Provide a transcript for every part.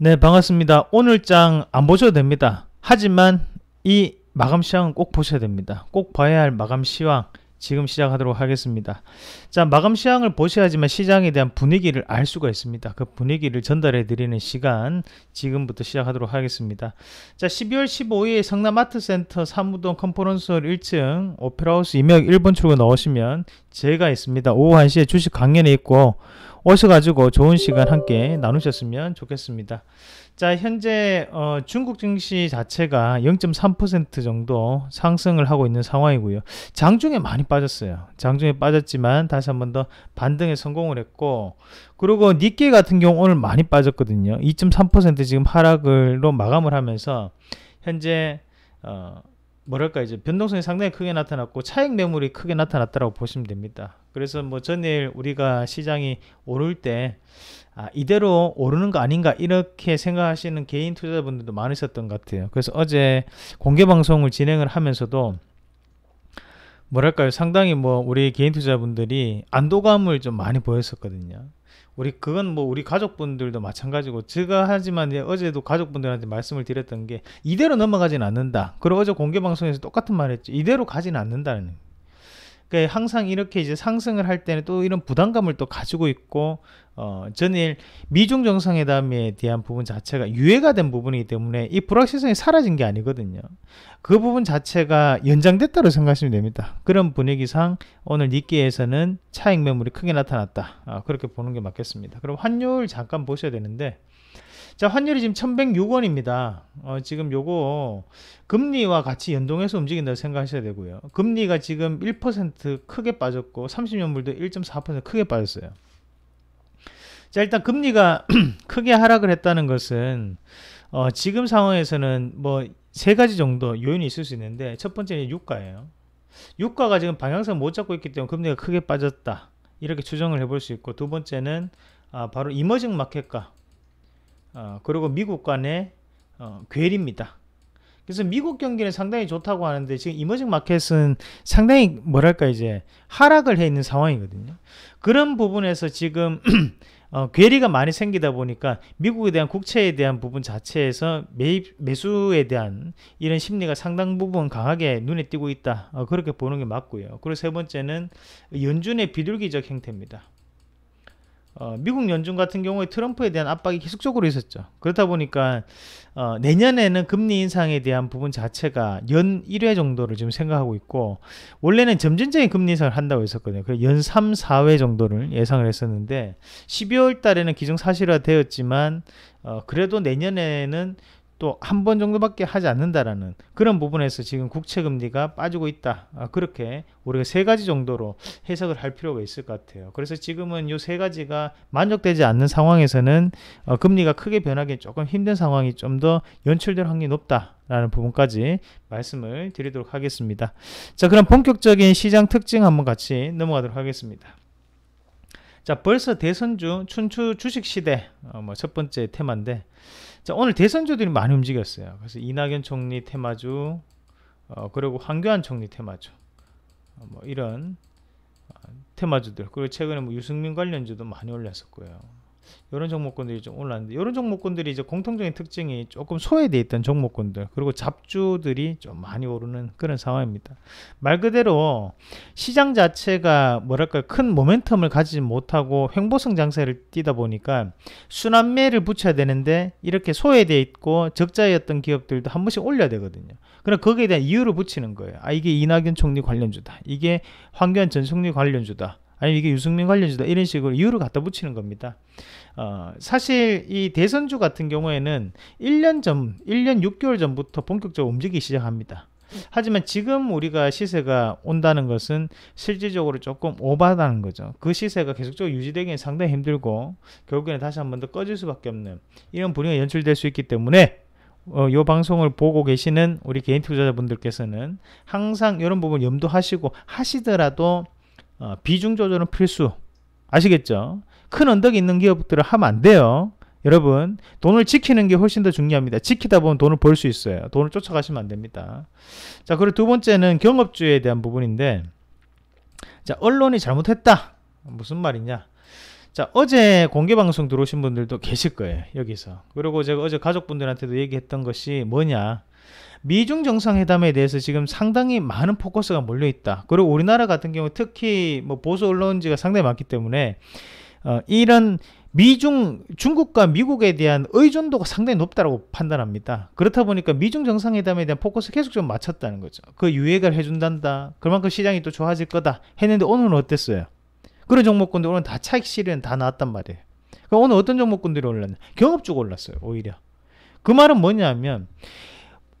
네, 반갑습니다. 오늘 장 안 보셔도 됩니다. 하지만 이 마감 시황은 꼭 보셔야 됩니다. 꼭 봐야 할 마감 시황, 지금 시작하도록 하겠습니다. 자, 마감 시황을 보셔야지만 시장에 대한 분위기를 알 수가 있습니다. 그 분위기를 전달해 드리는 시간 지금부터 시작하도록 하겠습니다. 자, 12월 15일 성남아트센터 사무동 컨퍼런스홀 1층 오페라하우스 이명 1번 출구 넣으시면 제가 있습니다. 오후 1시에 주식 강연이 있고 오셔가지고 좋은 시간 함께 나누셨으면 좋겠습니다. 자, 현재 어, 중국 증시 자체가 0.3% 정도 상승을 하고 있는 상황이고요. 장중에 많이 빠졌어요. 장중에 빠졌지만 다시 한 번 더 반등에 성공을 했고 그리고 니케 같은 경우 오늘 많이 빠졌거든요. 2.3% 지금 하락으로 마감을 하면서 현재 어, 뭐랄까 이제 변동성이 상당히 크게 나타났고 차익 매물이 크게 나타났다라고 보시면 됩니다. 그래서 뭐 전일 우리가 시장이 오를 때 아, 이대로 오르는 거 아닌가 이렇게 생각하시는 개인 투자자분들도 많으셨던 것 같아요. 그래서 어제 공개 방송을 진행을 하면서도 뭐랄까요 상당히 뭐 우리 개인 투자자분들이 안도감을 좀 많이 보였었거든요. 우리 그건 뭐 우리 가족분들도 마찬가지고 제가 하지만 이제 어제도 가족분들한테 말씀을 드렸던 게 이대로 넘어가진 않는다. 그리고 어제 공개 방송에서 똑같은 말했죠. 이대로 가진 않는다는. 그 항상 이렇게 이제 상승을 할 때는 또 이런 부담감을 또 가지고 있고 어 전일 미중 정상회담에 대한 부분 자체가 유예가 된 부분이기 때문에 이 불확실성이 사라진 게 아니거든요. 그 부분 자체가 연장됐다고 생각하시면 됩니다. 그런 분위기상 오늘 니께에서는 차익 매물이 크게 나타났다. 아, 그렇게 보는 게 맞겠습니다. 그럼 환율 잠깐 보셔야 되는데 자, 환율이 지금 1106원입니다. 어, 지금 요거 금리와 같이 연동해서 움직인다고 생각하셔야 되고요. 금리가 지금 1% 크게 빠졌고 30년물도 1.4% 크게 빠졌어요. 자, 일단 금리가 크게 하락을 했다는 것은 어, 지금 상황에서는 뭐 세 가지 정도 요인이 있을 수 있는데 첫 번째는 유가예요. 유가가 지금 방향성 못 잡고 있기 때문에 금리가 크게 빠졌다. 이렇게 추정을 해볼 수 있고 두 번째는 아, 바로 이머징 마켓과 어, 그리고 미국 간의 어, 괴리입니다. 그래서 미국 경기는 상당히 좋다고 하는데 지금 이머징 마켓은 상당히 뭐랄까 이제 하락을 해 있는 상황이거든요. 그런 부분에서 지금 어, 괴리가 많이 생기다 보니까 미국에 대한 국채에 대한 부분 자체에서 매입 매수에 대한 이런 심리가 상당 부분 강하게 눈에 띄고 있다. 어, 그렇게 보는 게 맞고요. 그리고 세 번째는 연준의 비둘기적 행태입니다. 어, 미국 연준 같은 경우에 트럼프에 대한 압박이 계속적으로 있었죠. 그렇다 보니까 어, 내년에는 금리 인상에 대한 부분 자체가 연 1회 정도를 지금 생각하고 있고 원래는 점진적인 금리 인상을 한다고 했었거든요. 그래서 연 3, 4회 정도를 예상을 했었는데 12월 달에는 기정 사실화 되었지만 어, 그래도 내년에는 또한번 정도밖에 하지 않는다라는 그런 부분에서 지금 국채 금리가 빠지고 있다. 아, 그렇게 우리가 세 가지 정도로 해석을 할 필요가 있을 것 같아요. 그래서 지금은 이 세 가지가 만족되지 않는 상황에서는 어, 금리가 크게 변하기 조금 힘든 상황이 좀 더 연출될 확률이 높다라는 부분까지 말씀을 드리도록 하겠습니다. 자, 그럼 본격적인 시장 특징 한번 같이 넘어가도록 하겠습니다. 자, 벌써 대선 중 춘추 주식 시대 어, 뭐첫 번째 테마인데 자, 오늘 대선주들이 많이 움직였어요. 그래서 이낙연 총리 테마주, 어, 그리고 황교안 총리 테마주, 어, 뭐 이런 어, 테마주들, 그리고 최근에 뭐 유승민 관련주도 많이 올랐었고요. 이런 종목군들이 좀 올랐는데 이런 종목군들이 이제 공통적인 특징이 조금 소외되어 있던 종목군들 그리고 잡주들이 좀 많이 오르는 그런 상황입니다. 말 그대로 시장 자체가 뭐랄까 큰 모멘텀을 가지지 못하고 횡보성 장세를 띠다 보니까 순환매를 붙여야 되는데 이렇게 소외되어 있고 적자였던 기업들도 한 번씩 올려야 되거든요. 그럼 거기에 대한 이유를 붙이는 거예요. 아 이게 이낙연 총리 관련주다. 이게 황교안 전 총리 관련주다. 아니 이게 유승민 관련주도 이런 식으로 이유를 갖다 붙이는 겁니다. 어, 사실 이 대선주 같은 경우에는 1년 전, 1년 6개월 전부터 본격적으로 움직이기 시작합니다. 하지만 지금 우리가 시세가 온다는 것은 실질적으로 조금 오바다는 거죠. 그 시세가 계속적으로 유지되기는 상당히 힘들고 결국에는 다시 한 번 더 꺼질 수밖에 없는 이런 분위기가 연출될 수 있기 때문에 어, 요 방송을 보고 계시는 우리 개인 투자자분들께서는 항상 이런 부분 염두하시고 하시더라도 어, 비중 조절은 필수 아시겠죠? 큰 언덕이 있는 기업들을 하면 안 돼요. 여러분 돈을 지키는 게 훨씬 더 중요합니다. 지키다 보면 돈을 벌 수 있어요. 돈을 쫓아가시면 안 됩니다. 자 그리고 두 번째는 경업주에 대한 부분인데 자 언론이 잘못했다. 무슨 말이냐? 자 어제 공개 방송 들어오신 분들도 계실 거예요. 여기서 그리고 제가 어제 가족분들한테도 얘기했던 것이 뭐냐? 미중 정상회담에 대해서 지금 상당히 많은 포커스가 몰려 있다. 그리고 우리나라 같은 경우 특히 뭐 보수 언론지가 상당히 많기 때문에 어, 이런 미중 중국과 미국에 대한 의존도가 상당히 높다라고 판단합니다. 그렇다 보니까 미중 정상회담에 대한 포커스 계속 좀 맞췄다는 거죠. 그 유예를 해준단다. 그만큼 시장이 또 좋아질 거다 했는데 오늘은 어땠어요? 그런 종목군들 오늘 다 차익 실현 다 나왔단 말이에요. 오늘 어떤 종목군들이 올랐나? 경업주가 올랐어요. 오히려 그 말은 뭐냐면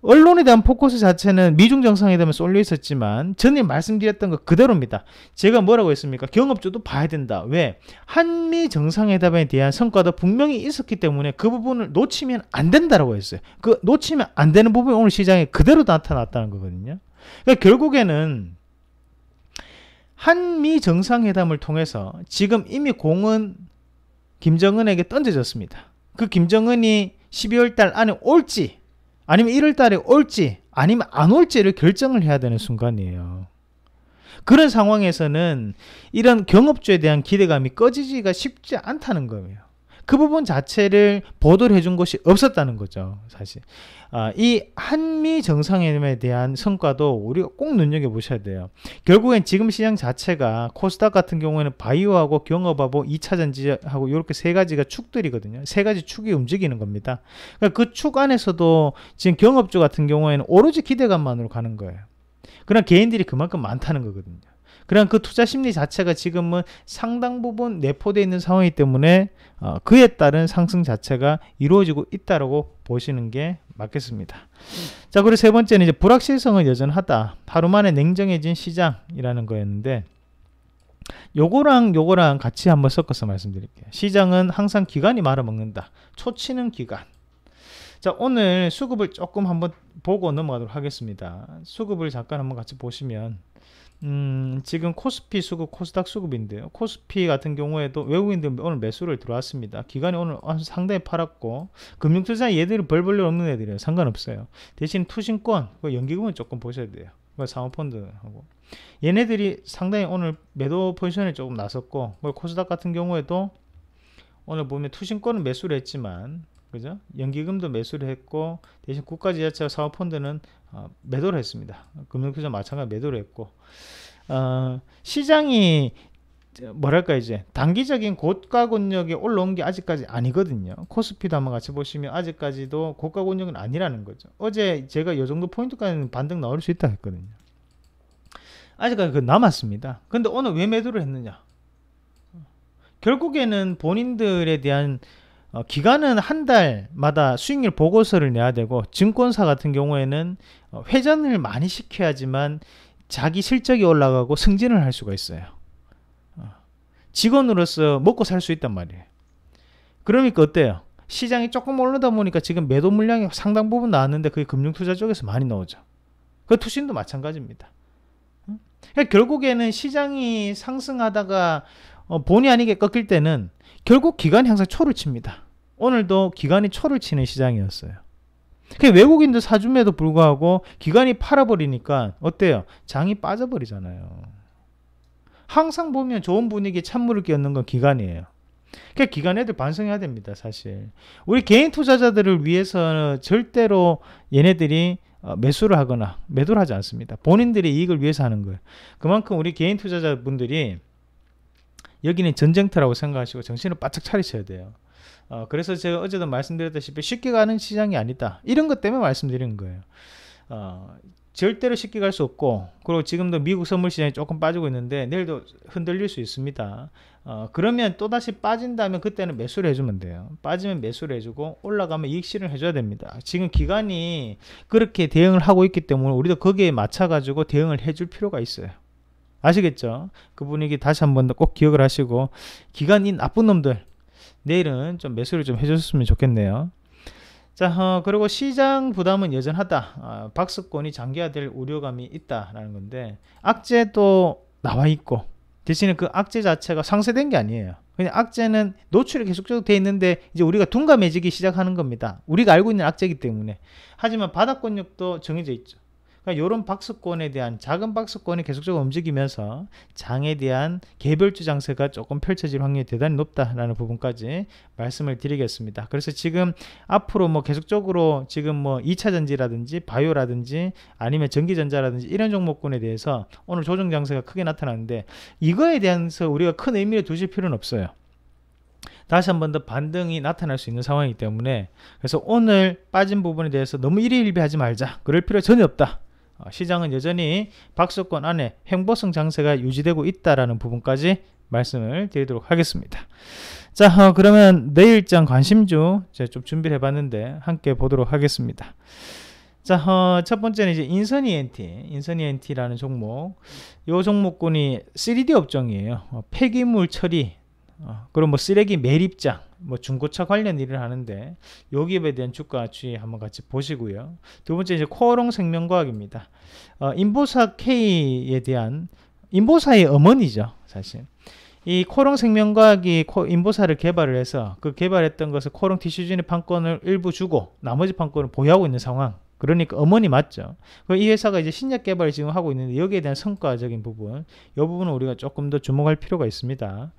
언론에 대한 포커스 자체는 미중 정상에 대면 쏠려 있었지만 전에 말씀드렸던 것 그대로입니다. 제가 뭐라고 했습니까? 경업주도 봐야 된다. 왜? 한미 정상회담에 대한 성과도 분명히 있었기 때문에 그 부분을 놓치면 안 된다라고 했어요. 그 놓치면 안 되는 부분이 오늘 시장에 그대로 나타났다는 거거든요. 그러니까 결국에는 한미 정상회담을 통해서 지금 이미 공은 김정은에게 던져졌습니다. 그 김정은이 12월 달 안에 올지 아니면 1월 달에 올지 아니면 안 올지를 결정을 해야 되는 순간이에요. 그런 상황에서는 이런 경업주에 대한 기대감이 꺼지기가 쉽지 않다는 거예요. 그 부분 자체를 보도를 해준 것이 없었다는 거죠, 사실. 아, 이 한미 정상회담에 대한 성과도 우리가 꼭 눈여겨보셔야 돼요. 결국엔 지금 시장 자체가 코스닥 같은 경우에는 바이오하고 경업하고 2차전지하고 이렇게 세 가지가 축들이거든요. 세 가지 축이 움직이는 겁니다. 그축 그러니까 그 안에서도 지금 경업주 같은 경우에는 오로지 기대감만으로 가는 거예요. 그러나 개인들이 그만큼 많다는 거거든요. 그런 그 투자 심리 자체가 지금은 상당 부분 내포되어 있는 상황이기 때문에 어, 그에 따른 상승 자체가 이루어지고 있다라고 보시는 게 맞겠습니다. 음. 자, 그리고 세 번째는 이제 불확실성은 여전하다. 하루 만에 냉정해진 시장이라는 거였는데 요거랑 요거랑 같이 한번 섞어서 말씀드릴게요. 시장은 항상 기간이 말아먹는다. 초치는 기간. 자, 오늘 수급을 조금 한번 보고 넘어가도록 하겠습니다. 수급을 잠깐 한번 같이 보시면 음, 지금 코스피 수급, 코스닥 수급인데요. 코스피 같은 경우에도 외국인들 오늘 매수를 들어왔습니다. 기간이 오늘 상당히 팔았고, 금융투자 얘들이 벌벌 려 없는 애들이에요. 상관없어요. 대신 투신권, 그 연기금은 조금 보셔야 돼요. 그 사모펀드하고. 얘네들이 상당히 오늘 매도 포지션에 조금 나섰고, 뭐 코스닥 같은 경우에도 오늘 보면 투신권은 매수를 했지만, 그죠? 연기금도 매수를 했고 대신 국가지자체 와 사모펀드는 어, 매도를 했습니다. 금융투자 마찬가지 매도를 했고 어, 시장이 뭐랄까 이제 단기적인 고가 권역에 올라온 게 아직까지 아니거든요. 코스피도 한번 같이 보시면 아직까지도 고가 권역은 아니라는 거죠. 어제 제가 이 정도 포인트까지는 반등 나올 수 있다 했거든요. 아직까지 그 남았습니다. 근데 오늘 왜 매도를 했느냐? 결국에는 본인들에 대한 어, 기간은 한 달마다 수익률 보고서를 내야 되고 증권사 같은 경우에는 어, 회전을 많이 시켜야지만 자기 실적이 올라가고 승진을 할 수가 있어요. 어, 직원으로서 먹고 살 수 있단 말이에요. 그러니까 어때요? 시장이 조금 오르다 보니까 지금 매도 물량이 상당 부분 나왔는데 그게 금융투자 쪽에서 많이 나오죠. 그 투신도 마찬가지입니다. 그러니까 결국에는 시장이 상승하다가 어, 본의 아니게 꺾일 때는 결국 기관이 항상 초를 칩니다. 오늘도 기관이 초를 치는 시장이었어요. 외국인들 사줌에도 불구하고 기관이 팔아버리니까 어때요? 장이 빠져버리잖아요. 항상 보면 좋은 분위기에 찬물을 끼얹는 건 기관이에요. 그러니까 기관 애들 반성해야 됩니다, 사실. 우리 개인 투자자들을 위해서는 절대로 얘네들이 어, 매수를 하거나 매도를 하지 않습니다. 본인들의 이익을 위해서 하는 거예요. 그만큼 우리 개인 투자자분들이 여기는 전쟁터라고 생각하시고 정신을 바짝 차리셔야 돼요. 어, 그래서 제가 어제도 말씀드렸다시피 쉽게 가는 시장이 아니다. 이런 것 때문에 말씀드리는 거예요. 어, 절대로 쉽게 갈 수 없고 그리고 지금도 미국 선물 시장이 조금 빠지고 있는데 내일도 흔들릴 수 있습니다. 어, 그러면 또다시 빠진다면 그때는 매수를 해주면 돼요. 빠지면 매수를 해주고 올라가면 이익 실을 해줘야 됩니다. 지금 기간이 그렇게 대응을 하고 있기 때문에 우리도 거기에 맞춰가지고 대응을 해줄 필요가 있어요. 아시겠죠? 그 분위기 다시 한 번 더 꼭 기억을 하시고 기간인 나쁜 놈들 내일은 좀 매수를 좀 해줬으면 좋겠네요. 자 어, 그리고 시장 부담은 여전하다. 아, 박스권이 장기화될 우려감이 있다라는 건데 악재도 나와 있고 대신에 그 악재 자체가 상쇄된 게 아니에요. 그냥 악재는 노출이 계속적으로 돼 있는데 이제 우리가 둔감해지기 시작하는 겁니다. 우리가 알고 있는 악재이기 때문에 하지만 바닥권력도 정해져 있죠. 그러니까 이런 박스권에 대한 작은 박스권이 계속적으로 움직이면서 장에 대한 개별주 장세가 조금 펼쳐질 확률이 대단히 높다라는 부분까지 말씀을 드리겠습니다. 그래서 지금 앞으로 뭐 계속적으로 지금 뭐 2차 전지라든지 바이오라든지 아니면 전기전자라든지 이런 종목군에 대해서 오늘 조정 장세가 크게 나타나는데 이거에 대해서 우리가 큰 의미를 두실 필요는 없어요. 다시 한 번 더 반등이 나타날 수 있는 상황이기 때문에 그래서 오늘 빠진 부분에 대해서 너무 일일비하지 말자. 그럴 필요 전혀 없다. 어, 시장은 여전히 박수권 안에 행보성 장세가 유지되고 있다라는 부분까지 말씀을 드리도록 하겠습니다. 자 어, 그러면 내일장 관심주 제가 좀 준비를 해봤는데 함께 보도록 하겠습니다. 자, 어, 첫 번째는 이제 인선이 엔티, 인선이 엔티라는 종목. 이 종목군이 3D 업종이에요. 어, 폐기물 처리 어, 그럼 뭐 쓰레기 매립장, 뭐 중고차 관련 일을 하는데 여기에 대한 주가 추이 한번 같이 보시고요. 두 번째 이제 코오롱 생명과학입니다. 어, 인보사 K에 대한 인보사의 어머니죠, 사실. 이 코롱 생명과학이 코, 인보사를 개발을 해서 그 개발했던 것을 코롱 티슈진의 판권을 일부 주고 나머지 판권을 보유하고 있는 상황. 그러니까 어머니 맞죠. 이 회사가 이제 신약 개발 을 지금 하고 있는데 여기에 대한 성과적인 부분, 이 부분은 우리가 조금 더 주목할 필요가 있습니다.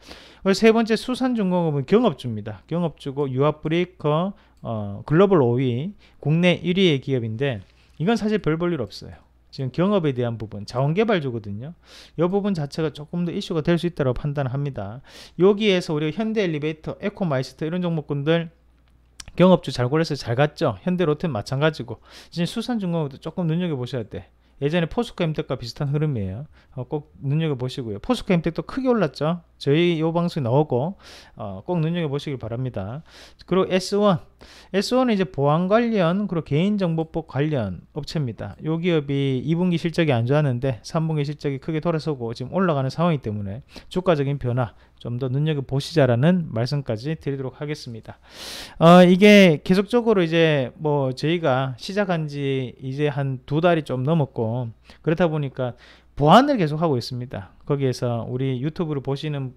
세 번째 수산중공업은 경업주입니다. 경업주고 유압브레이커 어, 글로벌 5위, 국내 1위의 기업인데 이건 사실 별 볼 일 없어요. 지금 경업에 대한 부분, 자원개발주거든요. 이 부분 자체가 조금 더 이슈가 될 수 있다고 판단합니다. 여기에서 우리가 현대 엘리베이터, 에코마이스터 이런 종목군들 경업주 잘 골라서 잘 갔죠. 현대로템 마찬가지고 이제 수산중공업도 조금 눈여겨보셔야 돼. 예전에 포스코 엠텍과 비슷한 흐름이에요. 어, 꼭 눈여겨보시고요. 포스코 엠텍도 크게 올랐죠. 저희 요 방송에 나오고 어, 꼭 눈여겨보시길 바랍니다. 그리고 S1. S1은 이제 보안 관련 그리고 개인정보법 관련 업체입니다. 요 기업이 2분기 실적이 안 좋았는데 3분기 실적이 크게 돌아서고 지금 올라가는 상황이기 때문에 주가적인 변화 좀더 눈여겨 보시자라는 말씀까지 드리도록 하겠습니다. 어, 이게 계속적으로 이제 뭐 저희가 시작한 지 이제 한 두 달이 좀 넘었고 그렇다 보니까 보완을 계속 하고 있습니다. 거기에서 우리 유튜브를 보시는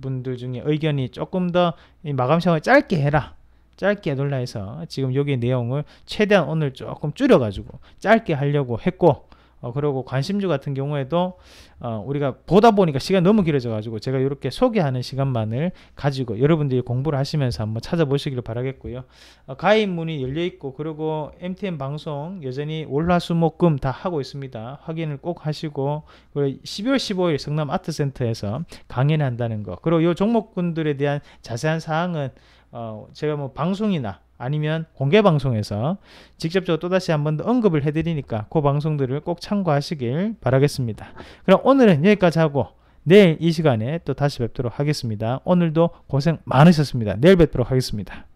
분들 중에 의견이 조금 더 마감 시간을 짧게 해라. 짧게 놀라 해서 지금 여기 내용을 최대한 오늘 조금 줄여가지고 짧게 하려고 했고 어, 그리고 관심주 같은 경우에도 어, 우리가 보다 보니까 시간 너무 길어져 가지고 제가 이렇게 소개하는 시간만을 가지고 여러분들이 공부를 하시면서 한번 찾아보시기를 바라겠고요. 어, 가입 문이 열려 있고 그리고 MTN 방송 여전히 월화수목금 다 하고 있습니다. 확인을 꼭 하시고 그리고 12월 15일 성남 아트센터에서 강연한다는 거 그리고 이 종목군들에 대한 자세한 사항은 어, 제가 뭐 방송이나 아니면 공개 방송에서 직접적으로 또다시 한 번 더 언급을 해드리니까 그 방송들을 꼭 참고하시길 바라겠습니다. 그럼 오늘은 여기까지 하고 내일 이 시간에 또 다시 뵙도록 하겠습니다. 오늘도 고생 많으셨습니다. 내일 뵙도록 하겠습니다.